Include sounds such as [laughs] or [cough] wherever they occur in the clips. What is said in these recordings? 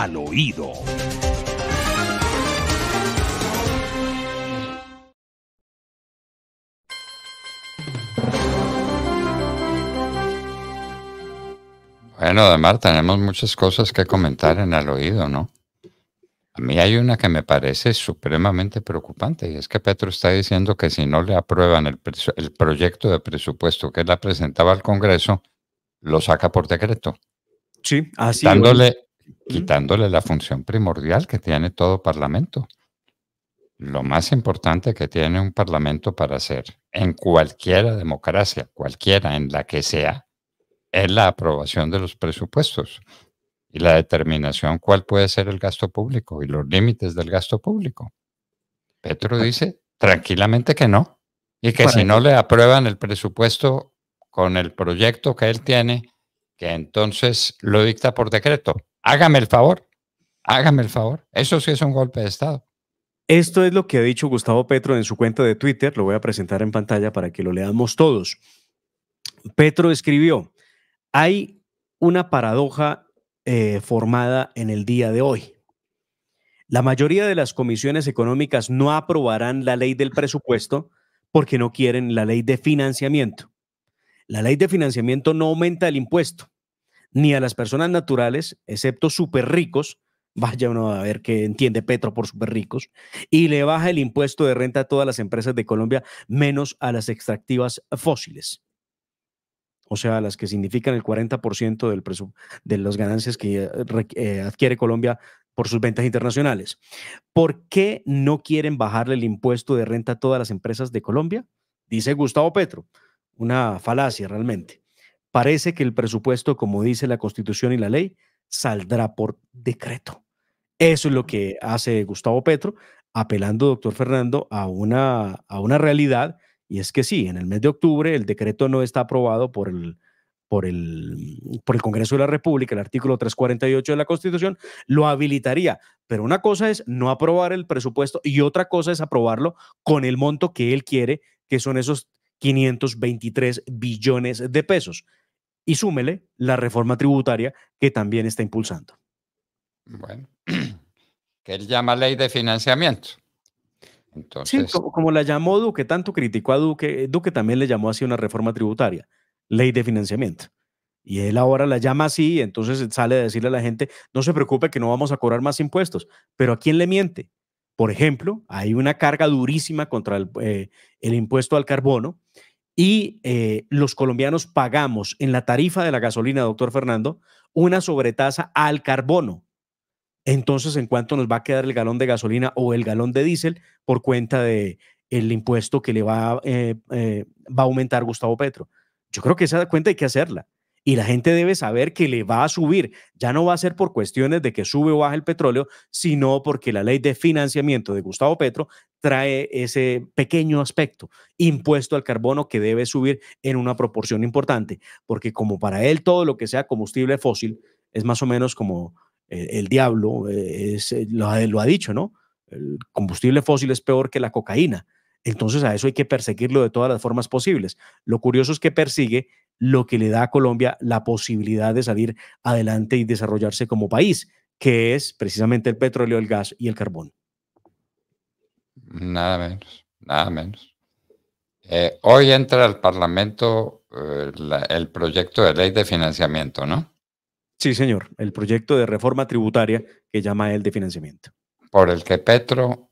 al oído. Bueno, además tenemos muchas cosas que comentar en el oído, ¿no? A mí hay una que me parece supremamente preocupante y es que Petro está diciendo que si no le aprueban el, proyecto de presupuesto que él ha presentaba al Congreso, lo saca por decreto. Sí, así dándole, quitándole la función primordial que tiene todo parlamento. Lo más importante que tiene un parlamento para hacer en cualquiera democracia, cualquiera en la que sea, es la aprobación de los presupuestos y la determinación cuál puede ser el gasto público y los límites del gasto público. Petro dice tranquilamente que no y que si no le aprueban el presupuesto con el proyecto que él tiene, que entonces lo dicta por decreto. Hágame el favor, hágame el favor. Eso sí es un golpe de Estado. Esto es lo que ha dicho Gustavo Petro en su cuenta de Twitter. Lo voy a presentar en pantalla para que lo leamos todos. Petro escribió, hay una paradoja eh, formada en el día de hoy. La mayoría de las comisiones económicas no aprobarán la ley del presupuesto porque no quieren la ley de financiamiento. La ley de financiamiento no aumenta el impuesto, ni a las personas naturales, excepto súper ricos, [laughs] vaya uno a ver qué entiende Petro por súper ricos, y le baja el impuesto de renta a todas las empresas de Colombia, menos a las extractivas fósiles. O sea, las que significan el 40% del de las ganancias que eh, eh, adquiere Colombia por sus ventas internacionales. ¿Por qué no quieren bajarle el impuesto de renta a todas las empresas de Colombia? Dice Gustavo Petro. Una falacia realmente. Parece que el presupuesto, como dice la Constitución y la ley, saldrá por decreto. Eso es lo que hace Gustavo Petro, apelando, doctor Fernando, a una, a una realidad, y es que sí, en el mes de octubre el decreto no está aprobado por el, por el, por el Congreso de la República, el artículo 348 de la Constitución, lo habilitaría. Pero una cosa es no aprobar el presupuesto y otra cosa es aprobarlo con el monto que él quiere, que son esos 523 billones de pesos y súmele la reforma tributaria que también está impulsando. Bueno, [clears throat] que él llama ley de financiamiento. Entonces... Sí, como, la llamó Duque, tanto criticó a Duque, eh, Duque también le llamó así una reforma tributaria, ley de financiamiento. Y él ahora la llama así, entonces sale a decirle a la gente, no se preocupe que no vamos a cobrar más impuestos. Pero ¿a quién le miente? Por ejemplo, hay una carga durísima contra el eh, impuesto al carbono, y eh, los colombianos pagamos en la tarifa de la gasolina, doctor Fernando, una sobretasa al carbono. Entonces, ¿en cuánto nos va a quedar el galón de gasolina o el galón de diésel por cuenta de el impuesto que le va, eh, eh, va a aumentar Gustavo Petro? Yo creo que esa cuenta hay que hacerla. Y la gente debe saber que le va a subir. Ya no va a ser por cuestiones de que sube o baja el petróleo, sino porque la ley de financiamiento de Gustavo Petro trae ese pequeño aspecto, impuesto al carbono que debe subir en una proporción importante, porque como para él todo lo que sea combustible fósil es más o menos como eh, el, diablo, eh, es, eh, lo, lo ha dicho, ¿no? El combustible fósil es peor que la cocaína. Entonces a eso hay que perseguirlo de todas las formas posibles. Lo curioso es que persigue lo que le da a Colombia la posibilidad de salir adelante y desarrollarse como país, que es precisamente el petróleo, el gas y el carbón. Nada menos, nada menos. Eh, hoy entra al Parlamento eh, el proyecto de ley de financiamiento, ¿no? Sí, señor, el proyecto de reforma tributaria que llama el de financiamiento. Por el que Petro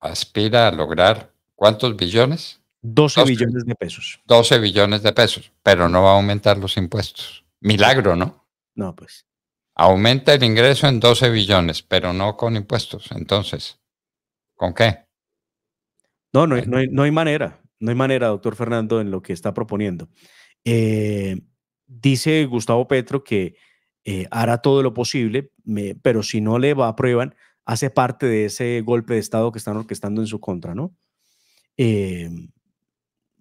aspira a lograr cuántos billones? 12 billones de pesos. 12 billones de pesos, pero no va a aumentar los impuestos. Milagro, ¿no? No, pues. Aumenta el ingreso en 12 billones, pero no con impuestos. Entonces, ¿con qué? No, no, no, hay, manera. No hay manera, doctor Fernando, en lo que está proponiendo. Eh, dice Gustavo Petro que eh, hará todo lo posible, pero si no le va, aprueban, hace parte de ese golpe de Estado que están orquestando en su contra, ¿no? Eh,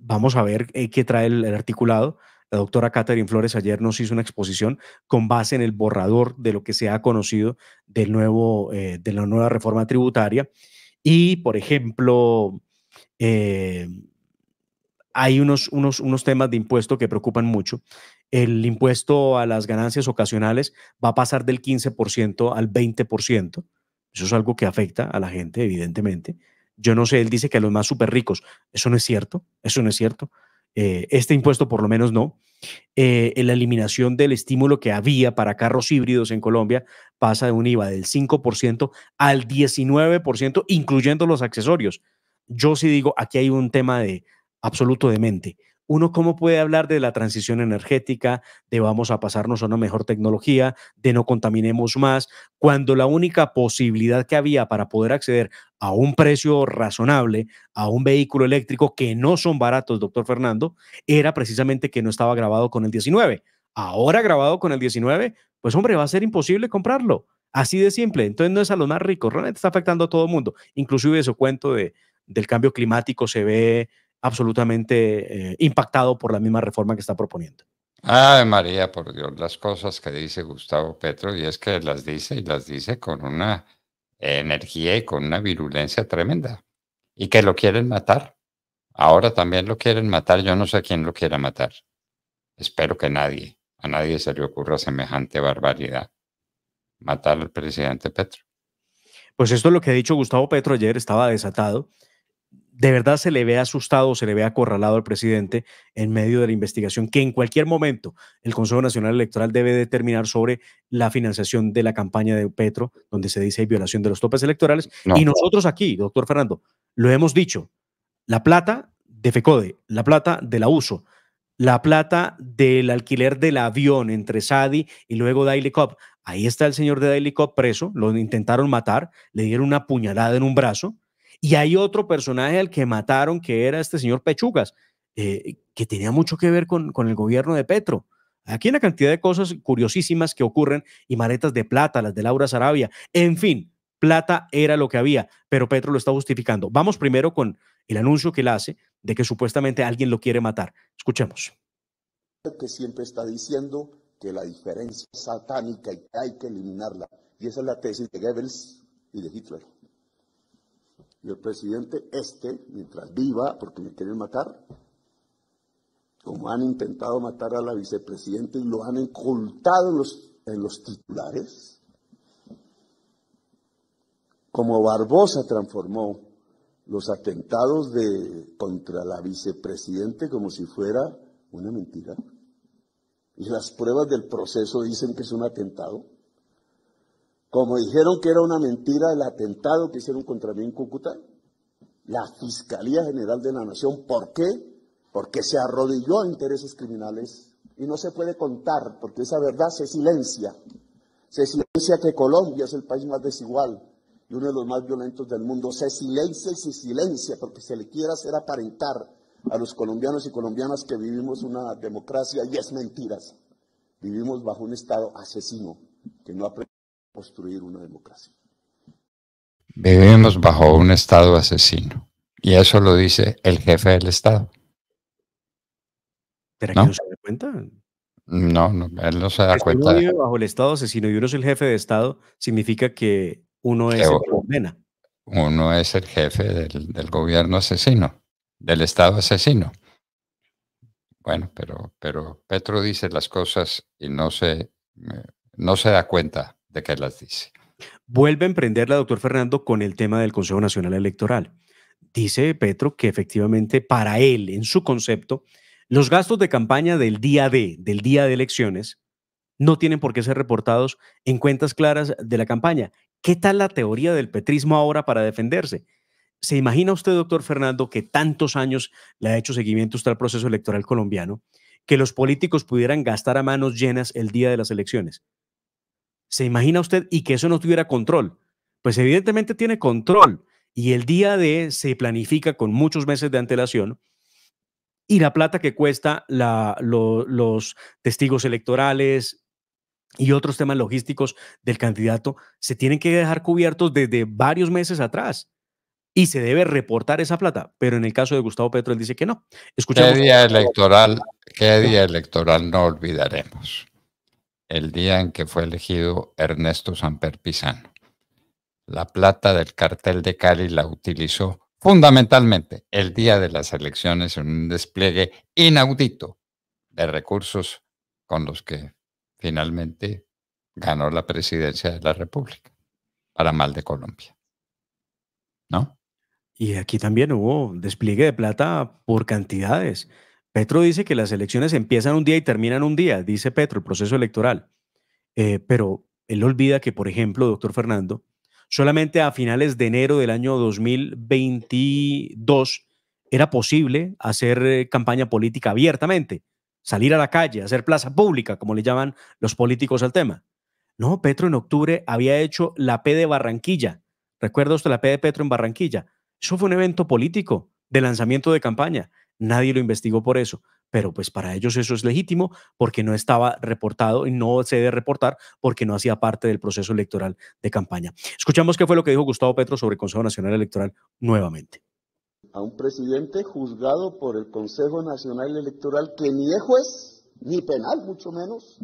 vamos a ver eh, qué trae el, articulado. La doctora Catherine Flores ayer nos hizo una exposición con base en el borrador de lo que se ha conocido del nuevo, eh, de la nueva reforma tributaria. Y, por ejemplo, eh, hay unos, unos, unos temas de impuesto que preocupan mucho. El impuesto a las ganancias ocasionales va a pasar del 15% al 20%. Eso es algo que afecta a la gente, evidentemente. Yo no sé, él dice que a los más súper ricos. Eso no es cierto, eso no es cierto. Eh, este impuesto por lo menos no. Eh, la eliminación del estímulo que había para carros híbridos en Colombia pasa de un IVA del 5% al 19%, incluyendo los accesorios. Yo sí digo, aquí hay un tema de absoluto demente. mente uno cómo puede hablar de la transición energética, de vamos a pasarnos a una mejor tecnología, de no contaminemos más, cuando la única posibilidad que había para poder acceder a un precio razonable, a un vehículo eléctrico que no son baratos, doctor Fernando, era precisamente que no estaba grabado con el 19. Ahora grabado con el 19, pues hombre, va a ser imposible comprarlo. Así de simple. Entonces no es a los más ricos. Realmente está afectando a todo el mundo. Inclusive su cuento de, del cambio climático se ve absolutamente eh, impactado por la misma reforma que está proponiendo. Ay, María, por Dios, las cosas que dice Gustavo Petro, y es que las dice y las dice con una energía y con una virulencia tremenda. Y que lo quieren matar. Ahora también lo quieren matar. Yo no sé quién lo quiera matar. Espero que nadie, a nadie se le ocurra semejante barbaridad. Matar al presidente Petro. Pues esto es lo que ha dicho Gustavo Petro ayer, estaba desatado de verdad se le ve asustado, se le ve acorralado al presidente en medio de la investigación que en cualquier momento el Consejo Nacional Electoral debe determinar sobre la financiación de la campaña de Petro, donde se dice violación de los topes electorales. Y nosotros aquí, doctor Fernando, lo hemos dicho, la plata de FECODE, la plata de la USO, la plata del alquiler del avión entre Sadi y luego Daily Cop. Ahí está el señor de Daily Cop preso, lo intentaron matar, le dieron una puñalada en un brazo y hay otro personaje al que mataron, que era este señor Pechugas, eh, que tenía mucho que ver con, con el gobierno de Petro. Aquí hay una cantidad de cosas curiosísimas que ocurren y maletas de plata, las de Laura Sarabia. En fin, plata era lo que había, pero Petro lo está justificando. Vamos primero con el anuncio que él hace de que supuestamente alguien lo quiere matar. Escuchemos. Que siempre está diciendo que la diferencia es satánica y que hay que eliminarla. Y esa es la tesis de Goebbels y de Hitler y el presidente este, mientras viva, porque me quieren matar, como han intentado matar a la vicepresidenta y lo han ocultado en los, en los titulares, como Barbosa transformó los atentados de, contra la vicepresidenta como si fuera una mentira. Y las pruebas del proceso dicen que es un atentado. Como dijeron que era una mentira el atentado que hicieron contra mí en Cúcuta, la Fiscalía General de la Nación, ¿por qué? Porque se arrodilló a intereses criminales y no se puede contar, porque esa verdad se silencia. Se silencia que Colombia es el país más desigual y uno de los más violentos del mundo. Se silencia y se silencia porque se le quiere hacer aparentar a los colombianos y colombianas que vivimos una democracia y es mentiras. Vivimos bajo un Estado asesino que no aprende construir una democracia. Vivimos bajo un Estado asesino. Y eso lo dice el jefe del Estado. ¿Pero aquí no se da cuenta? No, él no se da cuenta. Uno vive bajo el Estado asesino y uno es el jefe de Estado, significa que uno es que, el Uno es el jefe del, del, gobierno asesino, del Estado asesino. Bueno, pero, pero Petro dice las cosas y no se, eh, no se da cuenta de qué las dice. Vuelve a emprenderla, doctor Fernando, con el tema del Consejo Nacional Electoral. Dice Petro que efectivamente para él, en su concepto, los gastos de campaña del día D, del día de elecciones, no tienen por qué ser reportados en cuentas claras de la campaña. ¿Qué tal la teoría del petrismo ahora para defenderse? ¿Se imagina usted, doctor Fernando, que tantos años le ha hecho seguimiento usted al proceso electoral colombiano, que los políticos pudieran gastar a manos llenas el día de las elecciones? ¿Se imagina usted y que eso no tuviera control? Pues evidentemente tiene control y el día de se planifica con muchos meses de antelación y la plata que cuesta los testigos electorales y otros temas logísticos del candidato se tienen que dejar cubiertos desde varios meses atrás y se debe reportar esa plata. Pero en el caso de Gustavo Petro, él dice que no. Escuchamos. día electoral, qué día electoral no olvidaremos? el día en que fue elegido Ernesto Samper Pizano. La plata del cartel de Cali la utilizó fundamentalmente el día de las elecciones en un despliegue inaudito de recursos con los que finalmente ganó la presidencia de la República, para mal de Colombia. ¿No? Y aquí también hubo despliegue de plata por cantidades. Petro dice que las elecciones empiezan un día y terminan un día, dice Petro, el proceso electoral. Eh, pero él olvida que, por ejemplo, doctor Fernando, solamente a finales de enero del año 2022 era posible hacer eh, campaña política abiertamente, salir a la calle, hacer plaza pública, como le llaman los políticos al tema. No, Petro en octubre había hecho la P de Barranquilla. ¿Recuerda usted la P de Petro en Barranquilla? Eso fue un evento político de lanzamiento de campaña. Nadie lo investigó por eso, pero pues para ellos eso es legítimo porque no estaba reportado y no se debe reportar porque no hacía parte del proceso electoral de campaña. Escuchamos qué fue lo que dijo Gustavo Petro sobre el Consejo Nacional Electoral nuevamente. A un presidente juzgado por el Consejo Nacional Electoral que ni es juez, ni penal, mucho menos,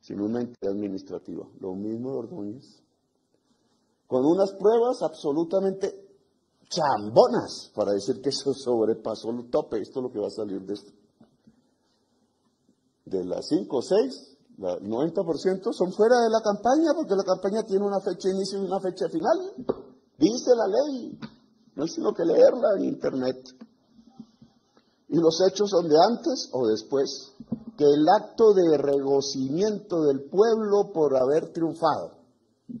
sino una entidad administrativa. Lo mismo de Ordóñez. Con unas pruebas absolutamente chambonas para decir que eso [laughs] sobrepasó el tope. Esto es lo que va a salir de esto. De las 5 o 6, el 90% son fuera de la campaña porque la campaña tiene una fecha inicio y una fecha final. Dice la ley. No es sino que leerla en internet. Y los hechos son de antes o después que el acto de regocimiento del pueblo por haber triunfado,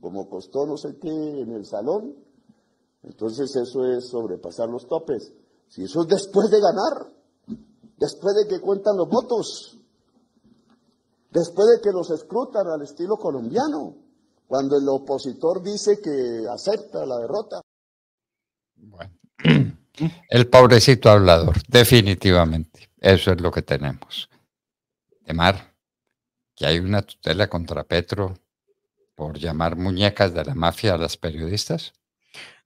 como costó no sé qué en el salón, entonces eso es sobrepasar los topes. Si eso es después de ganar, después de que cuentan los votos, después de que los escrutan al estilo colombiano, cuando el opositor dice que acepta la derrota. Bueno, [clears throat] el pobrecito hablador, definitivamente. Eso es lo que tenemos. Demar, que hay una tutela contra Petro por llamar muñecas de la mafia a las periodistas.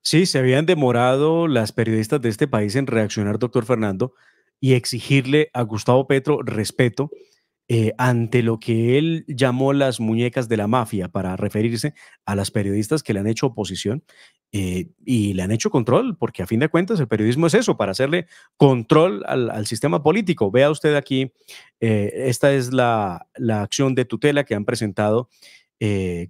Sí, se habían demorado las periodistas de este país en reaccionar, doctor Fernando, y exigirle a Gustavo Petro respeto eh, ante lo que él llamó las muñecas de la mafia, para referirse a las periodistas que le han hecho oposición eh, y le han hecho control, porque a fin de cuentas el periodismo es eso, para hacerle control al, sistema político. Vea usted aquí, eh, esta es la, acción de tutela que han presentado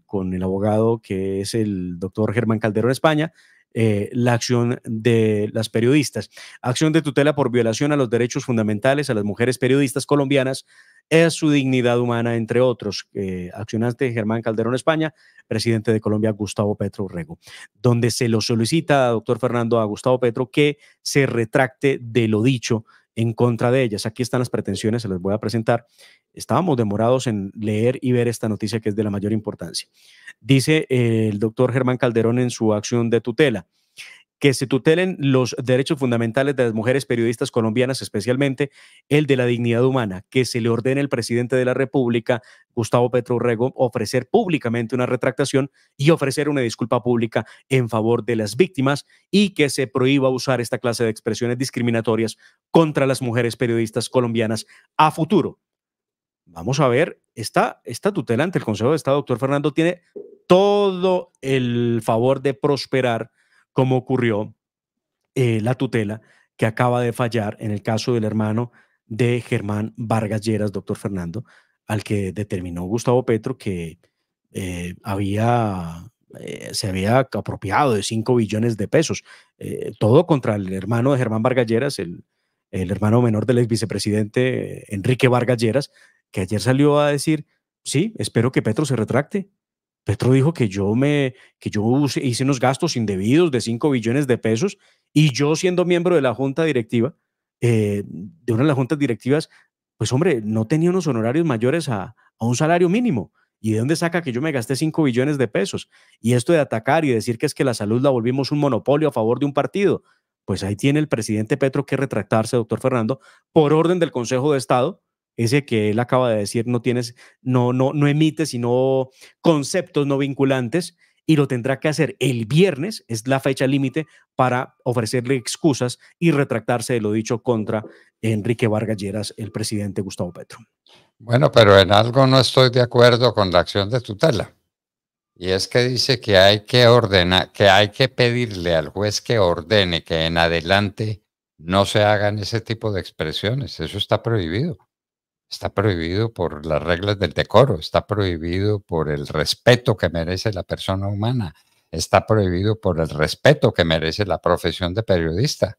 con el abogado que es el doctor Germán Calderón España, eh, la acción de las periodistas. Acción de tutela por violación a los derechos fundamentales a las mujeres periodistas colombianas es su dignidad humana, entre otros. Eh, accionante Germán Calderón España, presidente de Colombia Gustavo Petro Urrego, donde se lo solicita, doctor Fernando, a Gustavo Petro que se retracte de lo dicho en contra de ellas. Aquí están las pretensiones, se las voy a presentar. Estábamos demorados en leer y ver esta noticia que es de la mayor importancia. Dice eh, el doctor Germán Calderón en su acción de tutela que se tutelen los derechos fundamentales de las mujeres periodistas colombianas, especialmente el de la dignidad humana, que se le ordene al presidente de la República, Gustavo Petro Urrego, ofrecer públicamente una retractación y ofrecer una disculpa pública en favor de las víctimas y que se prohíba usar esta clase de expresiones discriminatorias contra las mujeres periodistas colombianas a futuro. Vamos a ver, está esta tutela el Consejo de Estado, doctor Fernando, tiene todo el favor de prosperar como ocurrió eh, la tutela que acaba de fallar en el caso del hermano de Germán Vargas Lleras, doctor Fernando, al que determinó Gustavo Petro que eh, había, eh, se había apropiado de 5 billones de pesos, todo contra el hermano de Germán Vargas el, el hermano menor del ex vicepresidente Enrique Vargas que ayer salió a decir, sí, espero que Petro se retracte, Petro dijo que yo, me, que yo hice unos gastos indebidos de 5 billones de pesos y yo siendo miembro de la junta directiva, eh, de una de las juntas directivas, pues hombre, no tenía unos honorarios mayores a, a un salario mínimo. ¿Y de dónde saca que yo me gasté 5 billones de pesos? Y esto de atacar y decir que es que la salud la volvimos un monopolio a favor de un partido. Pues ahí tiene el presidente Petro que retractarse, doctor Fernando, por orden del Consejo de Estado, ese que él acaba de decir, no tienes, no, no, no emite sino conceptos no vinculantes y lo tendrá que hacer el viernes, es la fecha límite para ofrecerle excusas y retractarse de lo dicho contra Enrique Vargas Lleras, el presidente Gustavo Petro. Bueno, pero en algo no estoy de acuerdo con la acción de tutela. Y es que dice que hay que ordenar, que hay que pedirle al juez que ordene que en adelante no se hagan ese tipo de expresiones. Eso está prohibido. Está prohibido por las reglas del decoro, está prohibido por el respeto que merece la persona humana, está prohibido por el respeto que merece la profesión de periodista.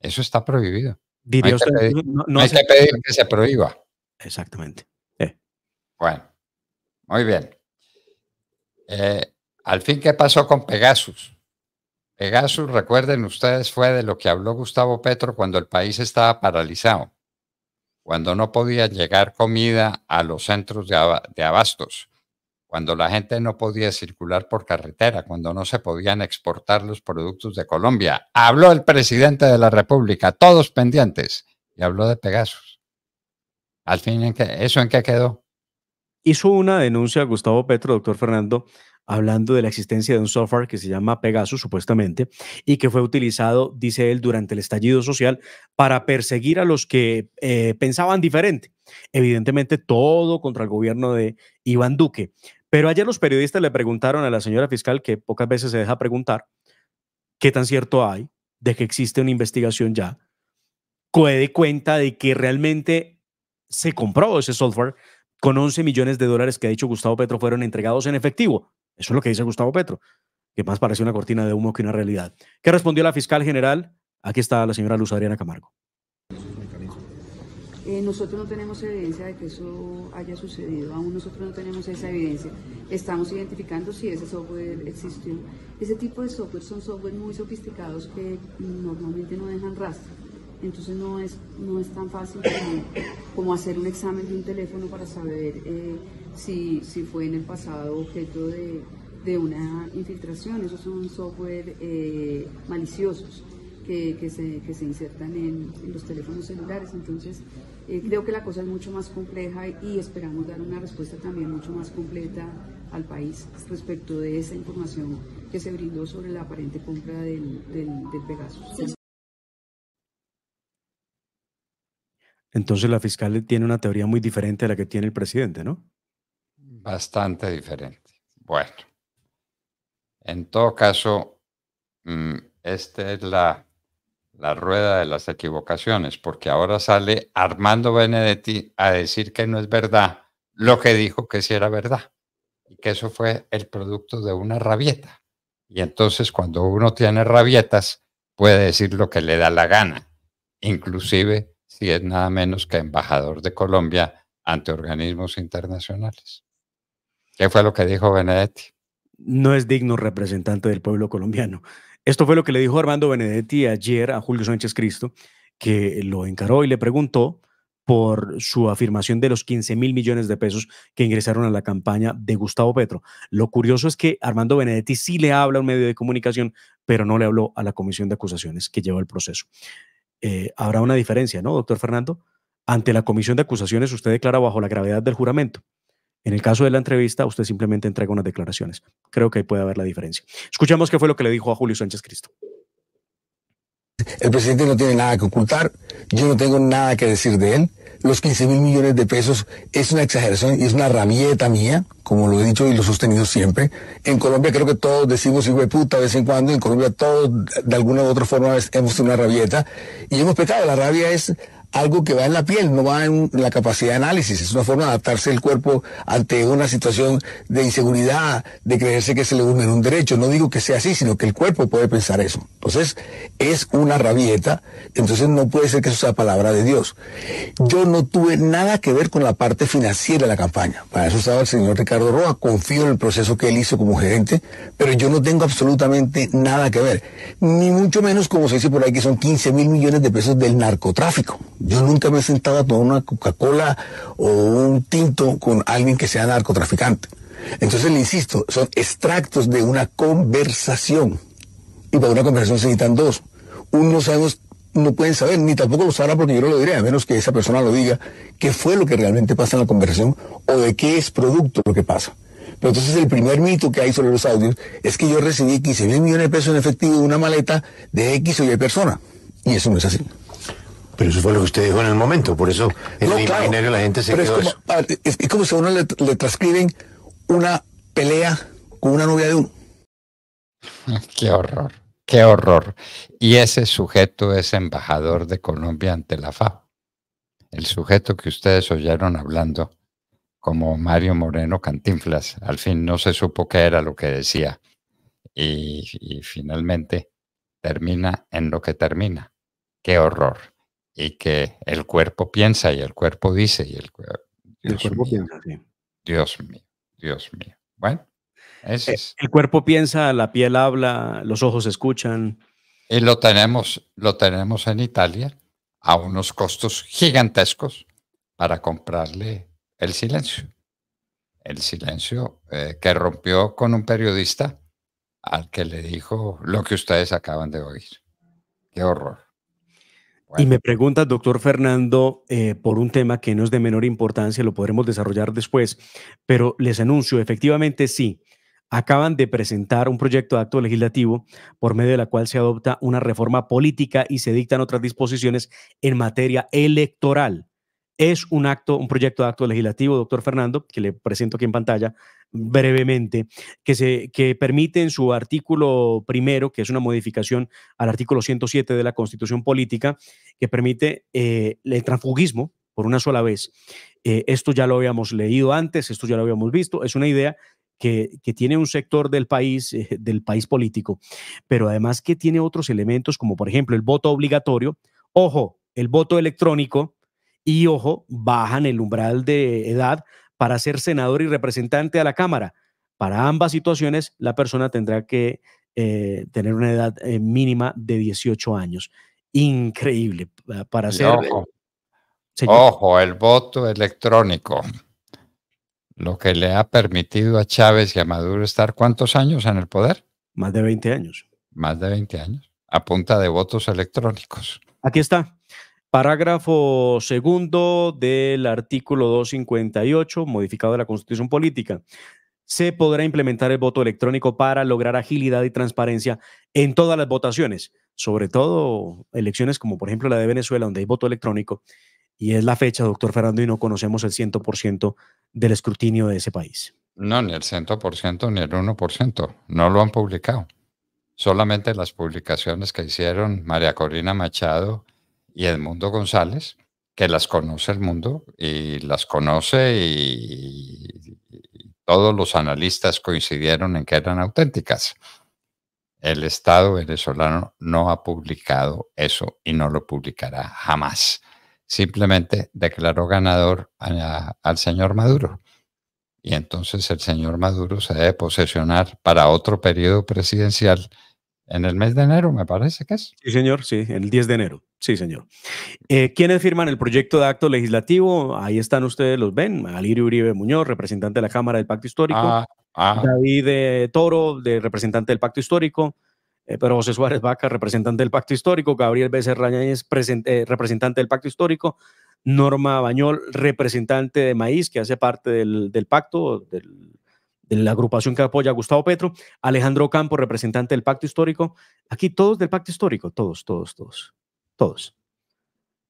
Eso está prohibido. no que, no, que se prohíba. Exactamente. Eh. Bueno, muy bien. Eh, al fin, ¿qué pasó con Pegasus? Pegasus, recuerden ustedes, fue de lo que habló Gustavo Petro cuando el país estaba paralizado cuando no podía llegar comida a los centros de, abastos, cuando la gente no podía circular por carretera, cuando no se podían exportar los productos de Colombia. Habló el presidente de la República, todos pendientes, y habló de Pegasus. Al fin, ¿eso en qué quedó? Hizo una denuncia Gustavo Petro, doctor Fernando, hablando de la existencia de un software que se llama Pegasus, supuestamente, y que fue utilizado, dice él, durante el estallido social para perseguir a los que eh, pensaban diferente. Evidentemente, todo contra el gobierno de Iván Duque. Pero ayer los periodistas le preguntaron a la señora fiscal, que pocas veces se deja preguntar, qué tan cierto hay de que existe una investigación ya, que cuenta de que realmente se compró ese software con 11 millones de dólares que ha dicho Gustavo Petro fueron entregados en efectivo. Eso es lo que dice Gustavo Petro, que más parece una cortina de humo que una realidad. ¿Qué respondió la fiscal general? Aquí está la señora Luz Adriana Camargo. Eh, nosotros no tenemos evidencia de que eso haya sucedido, aún nosotros no tenemos esa evidencia. Estamos identificando si ese software existió. Ese tipo de software son software muy sofisticados que normalmente no dejan rastro. Entonces no es, no es tan fácil como, hacer un examen de un teléfono para saber eh, si, fue en el pasado objeto de, una infiltración. Esos son software eh, maliciosos. Que, se, insertan en, los teléfonos celulares. Entonces, eh, creo que la cosa es mucho más compleja y esperamos dar una respuesta también mucho más completa al país respecto de esa información que se brindó sobre la aparente compra del, del, del Pegasus. Entonces la fiscal tiene una teoría muy diferente a la que tiene el presidente, ¿no? Bastante diferente. Bueno, en todo caso, mm, esta es la, la rueda de las equivocaciones, porque ahora sale Armando Benedetti a decir que no es verdad lo que dijo que sí era verdad, y que eso fue el producto de una rabieta. Y entonces cuando uno tiene rabietas, puede decir lo que le da la gana, inclusive si es nada menos que embajador de Colombia ante organismos internacionales. ¿Qué fue lo que dijo Benedetti? No es digno representante del pueblo colombiano. Esto fue lo que le dijo Armando Benedetti ayer a Julio Sánchez Cristo, que lo encaró y le preguntó por su afirmación de los 15 mil millones de pesos que ingresaron a la campaña de Gustavo Petro. Lo curioso es que Armando Benedetti sí le habla a un medio de comunicación, pero no le habló a la comisión de acusaciones que llevó el proceso. Eh, habrá una diferencia, ¿no, doctor Fernando? Ante la comisión de acusaciones usted declara bajo la gravedad del juramento. En el caso de la entrevista, usted simplemente entrega unas declaraciones. Creo que ahí puede haber la diferencia. Escuchamos qué fue lo que le dijo a Julio Sánchez Cristo. El presidente no tiene nada que ocultar, yo no tengo nada que decir de él los 15 mil millones de pesos es una exageración y es una rabieta mía, como lo he dicho y lo he sostenido siempre. En Colombia creo que todos decimos hijo de puta de vez en cuando, en Colombia todos de alguna u otra forma hemos tenido una rabieta y hemos pecado. La rabia es algo que va en la piel, no va en la capacidad de análisis. Es una forma de adaptarse el cuerpo ante una situación de inseguridad, de creerse que se le vulnera un derecho. No digo que sea así, sino que el cuerpo puede pensar eso. Entonces, es una rabieta, entonces no puede ser que eso sea palabra de Dios. Yo no tuve nada que ver con la parte financiera de la campaña. Para eso estaba el señor Ricardo Roa. Confío en el proceso que él hizo como gerente, pero yo no tengo absolutamente nada que ver. Ni mucho menos, como se dice por ahí, que son 15 mil millones de pesos del narcotráfico yo nunca me he sentado a tomar una Coca-Cola o un tinto con alguien que sea narcotraficante. Entonces le insisto, son extractos de una conversación. Y para una conversación se necesitan dos. Uno sabemos, no pueden saber, ni tampoco lo sabrá porque yo no lo diré, a menos que esa persona lo diga, qué fue lo que realmente pasa en la conversación o de qué es producto lo que pasa. Pero entonces el primer mito que hay sobre los audios es que yo recibí 15 mil millones de pesos en efectivo de una maleta de X o Y persona. Y eso no es así. Pero eso fue lo que usted dijo en el momento, por eso en el imaginario la gente se pero quedó es como, si a uno le, transcriben una pelea con una novia de uno. [laughs] Qué horror, qué horror. Y ese sujeto es embajador de Colombia ante la FAO. El sujeto que ustedes oyeron hablando como Mario Moreno Cantinflas. Al fin no se supo qué era lo que decía. y finalmente termina en lo que termina. Qué horror y que el cuerpo piensa y el cuerpo dice y el, cuerpo... piensa, Dios mío, Dios mío. Bueno, eh, es. El cuerpo piensa, la piel habla, los ojos escuchan. Y lo tenemos, lo tenemos en Italia a unos costos gigantescos para comprarle el silencio. El silencio eh, que rompió con un periodista al que le dijo lo que ustedes acaban de oír. Qué horror. Y me pregunta, doctor Fernando, eh, por un tema que no es de menor importancia, lo podremos desarrollar después, pero les anuncio, efectivamente sí, acaban de presentar un proyecto de acto legislativo por medio de la cual se adopta una reforma política y se dictan otras disposiciones en materia electoral. Es un acto, un proyecto de acto legislativo, doctor Fernando, que le presento aquí en pantalla brevemente, que, se, que permite en su artículo primero, que es una modificación al artículo 107 de la Constitución Política, que permite eh, el transfugismo por una sola vez. Eh, esto ya lo habíamos leído antes, esto ya lo habíamos visto, es una idea que, tiene un sector del país, eh, del país político, pero además que tiene otros elementos como por ejemplo el voto obligatorio, ojo, el voto electrónico y ojo, bajan el umbral de edad para ser senador y representante a la Cámara. Para ambas situaciones, la persona tendrá que eh, tener una edad eh, mínima de 18 años. Increíble para ser... ojo, el voto electrónico, lo que le ha permitido a Chávez y a Maduro estar cuántos años en el poder? Más de 20 años. Más de 20 años, a punta de votos electrónicos. Aquí está, Parágrafo segundo del artículo 258, modificado de la Constitución Política. Se podrá implementar el voto electrónico para lograr agilidad y transparencia en todas las votaciones, sobre todo elecciones como por ejemplo la de Venezuela, donde hay voto electrónico y es la fecha, doctor Fernando, y no conocemos el 100% del escrutinio de ese país. No, ni el 100% ni el 1%. No lo han publicado. Solamente las publicaciones que hicieron María Corina Machado y Edmundo González, que las conoce el mundo y las conoce y, todos los analistas coincidieron en que eran auténticas. El Estado venezolano no ha publicado eso y no lo publicará jamás. Simplemente declaró ganador al señor Maduro. Y entonces el señor Maduro se debe posesionar para otro periodo presidencial en el mes de enero, me parece que es. Sí, señor, sí, el 10 de enero. Sí, señor. Eh, ¿Quiénes firman el proyecto de acto legislativo? Ahí están ustedes, los ven. Alirio Uribe Muñoz, representante de la Cámara del Pacto Histórico. Ah, ah. David eh, Toro, de representante del Pacto Histórico. Eh, pero José Suárez Vaca, representante del Pacto Histórico. Gabriel Becerra Ñañez, representante del Pacto Histórico. Norma Bañol, representante de Maíz, que hace parte del, del pacto, del de la agrupación que apoya a Gustavo Petro, Alejandro Campo, representante del Pacto Histórico. Aquí todos del Pacto Histórico, todos, todos, todos, todos.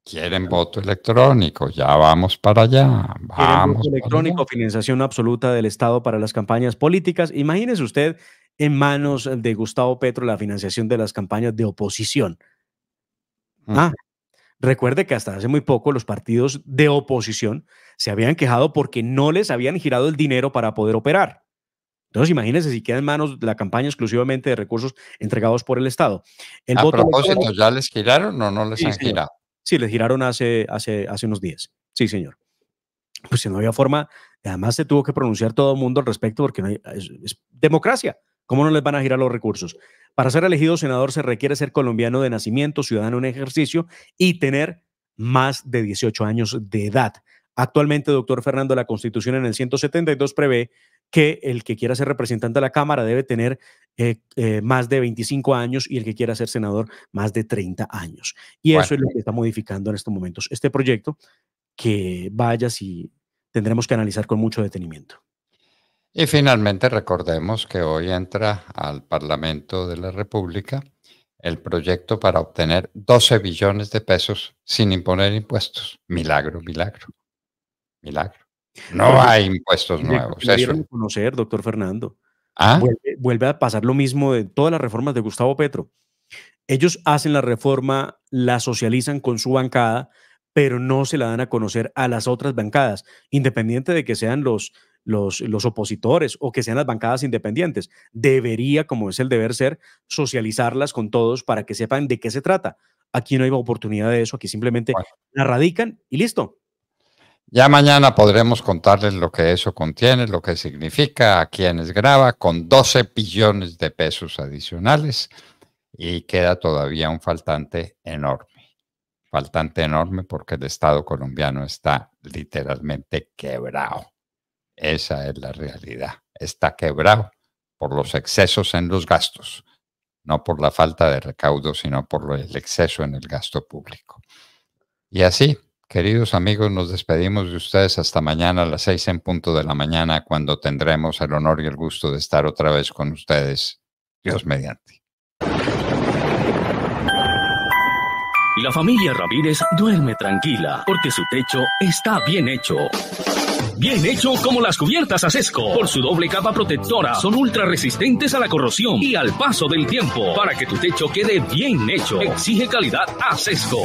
Quieren voto electrónico, ya vamos para allá. Vamos voto electrónico, financiación absoluta del Estado para las campañas políticas. Imagínese usted en manos de Gustavo Petro la financiación de las campañas de oposición. Ah, Recuerde que hasta hace muy poco los partidos de oposición se habían quejado porque no les habían girado el dinero para poder operar. Entonces, imagínense si queda en manos la campaña exclusivamente de recursos entregados por el Estado. a ah, propósito, ¿ya les giraron o no les han girado? Sí, les giraron hace, hace, hace unos días. Sí, señor. Pues si no había forma, además se tuvo que pronunciar todo el mundo al respecto porque es democracia. ¿Cómo no les van a girar los recursos? Para ser elegido senador se requiere ser colombiano de nacimiento, ciudadano en ejercicio y tener más de 18 años de edad. Actualmente, doctor Fernando, la constitución en el 172 prevé que el que quiera ser representante de la Cámara debe tener eh, eh, más de 25 años y el que quiera ser senador más de 30 años. Y eso es lo que está modificando en estos momentos este proyecto que vaya si tendremos que analizar con mucho detenimiento. Y finalmente recordemos que hoy entra al Parlamento de la República el proyecto para obtener 12 billones de pesos sin imponer impuestos. Milagro, milagro, milagro. No hay impuestos nuevos. conocer, doctor Fernando. ¿Ah? Vuelve, a pasar lo mismo de todas las reformas de Gustavo Petro. Ellos hacen la reforma, la socializan con su bancada, pero no se la dan a conocer a las otras bancadas, independiente de que sean los, los, los opositores o que sean las bancadas independientes. Debería, como es el deber ser, socializarlas con todos para que sepan de qué se trata. Aquí no hay oportunidad de eso, aquí simplemente la radican y listo. Ya mañana podremos contarles lo que eso contiene, lo que significa, a quienes graba, con 12 billones de pesos adicionales y queda todavía un faltante enorme. Faltante enorme porque el Estado colombiano está literalmente quebrado. Esa es la realidad. Está quebrado por los excesos en los gastos, no por la falta de recaudo, sino por el exceso en el gasto público. Y así Queridos amigos, nos despedimos de ustedes hasta mañana a las seis en punto de la mañana, cuando tendremos el honor y el gusto de estar otra vez con ustedes. Dios mediante. La familia Ramírez duerme tranquila porque su techo está bien hecho. Bien hecho como las cubiertas a Por su doble capa protectora, son ultra resistentes a la corrosión y al paso del tiempo. Para que tu techo quede bien hecho, exige calidad a sesgo